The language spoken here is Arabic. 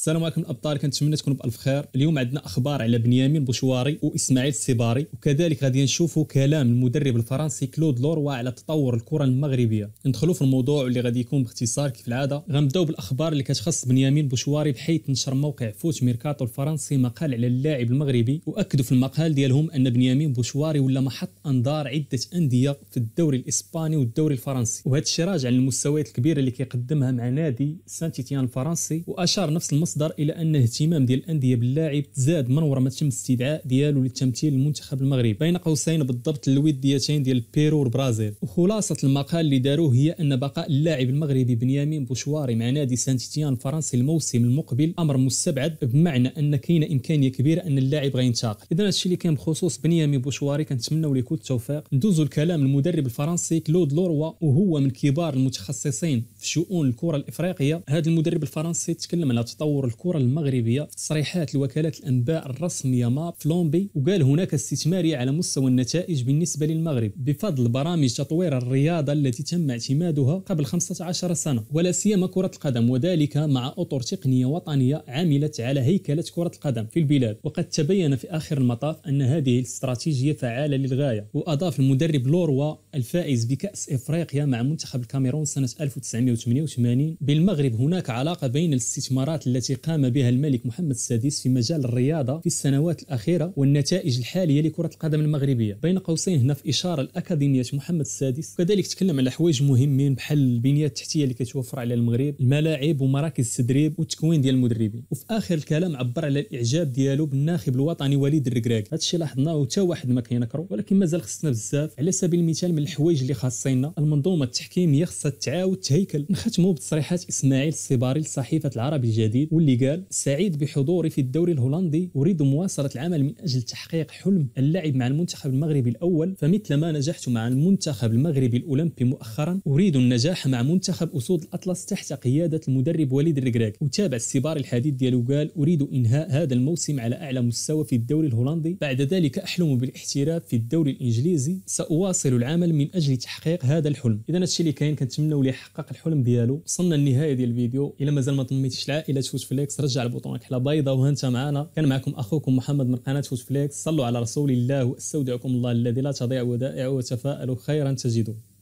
السلام عليكم الابطال كنتمنى تكونوا بالف خير اليوم عندنا اخبار على بنيامين بوشواري واسماعيل السباري وكذلك غادي نشوفوا كلام المدرب الفرنسي كلود لوروا على تطور الكره المغربيه ندخلوا في الموضوع اللي غادي يكون باختصار كيف العاده غنبداو بالاخبار اللي كتخص بنيامين بوشواري بحيث نشر موقع فوت ميركاتو الفرنسي مقال على اللاعب المغربي واكدوا في المقال ديالهم ان بنيامين بوشواري ولا محط انظار عده انديه في الدوري الاسباني والدوري الفرنسي وهذا الشيء راجع للمستويات الكبيره اللي كيقدمها مع نادي سانتيتيان الفرنسي واشار نفس المصدر الى ان اهتمام ديال الانديه باللاعب تزاد من ورا ما تم استدعاء ديالو للتمثيل المنتخب المغربي بين قوسين بالضبط الوديتين ديال بيرو والبرازيل وخلاصه المقال اللي داروه هي ان بقاء اللاعب المغربي بنيامين بوشواري مع نادي سانتيتيان تيتيان الفرنسي الموسم المقبل امر مستبعد بمعنى ان كاينه امكانيه كبيره ان اللاعب غينتقل اذا هادشي اللي كان بخصوص بنيامين بوشواري ليه كل التوفيق ندوزو الكلام المدرب الفرنسي كلود لوروا وهو من كبار المتخصصين في شؤون الكره الافريقيه هذا المدرب الفرنسي تكلم على تطور تطور الكره المغربيه في تصريحات لوكالات الانباء الرسميه ماب فلومبي وقال هناك استثماريه على مستوى النتائج بالنسبه للمغرب بفضل برامج تطوير الرياضه التي تم اعتمادها قبل 15 سنه ولا سيما كره القدم وذلك مع اطر تقنيه وطنيه عملت على هيكله كره القدم في البلاد وقد تبين في اخر المطاف ان هذه الاستراتيجيه فعاله للغايه واضاف المدرب لوروا الفائز بكاس افريقيا مع منتخب الكاميرون سنه 1988 بالمغرب هناك علاقه بين الاستثمارات التي التي قام بها الملك محمد السادس في مجال الرياضة في السنوات الأخيرة والنتائج الحالية لكرة القدم المغربية بين قوسين هنا في إشارة لأكاديمية محمد السادس وكذلك تكلم على حوايج مهمين بحال البنية التحتية اللي كتوفر على المغرب الملاعب ومراكز التدريب والتكوين ديال المدربين وفي آخر الكلام عبر على الإعجاب ديالو بالناخب الوطني وليد الركراك هادشي لاحظناه وتا واحد ما كينكرو ولكن مازال خصنا بزاف على سبيل المثال من الحوايج اللي خاصينا المنظومة التحكيمية خصها تعاود تهيكل نختموا بتصريحات إسماعيل الصباري لصحيفة العربي الجديد واللي قال سعيد بحضوري في الدوري الهولندي أريد مواصلة العمل من أجل تحقيق حلم اللعب مع المنتخب المغربي الأول فمثل ما نجحت مع المنتخب المغربي الأولمبي مؤخرا أريد النجاح مع منتخب أسود الأطلس تحت قيادة المدرب وليد الركراك وتابع السبار الحديث ديالو قال أريد إنهاء هذا الموسم على أعلى مستوى في الدوري الهولندي بعد ذلك أحلم بالاحتراف في الدوري الإنجليزي سأواصل العمل من أجل تحقيق هذا الحلم إذا هادشي اللي كاين كنتمنوا ليه يحقق الحلم ديالو وصلنا للنهاية ديال الفيديو الى مازال ما ضميتش العائلة فوت فليكس رجع البطون كحله بيضة وانت معنا كان معكم اخوكم محمد من قناه فوت فليكس صلوا على رسول الله واستودعكم الله الذي لا تضيع ودائعه وتفاءلوا خيرا تجدوه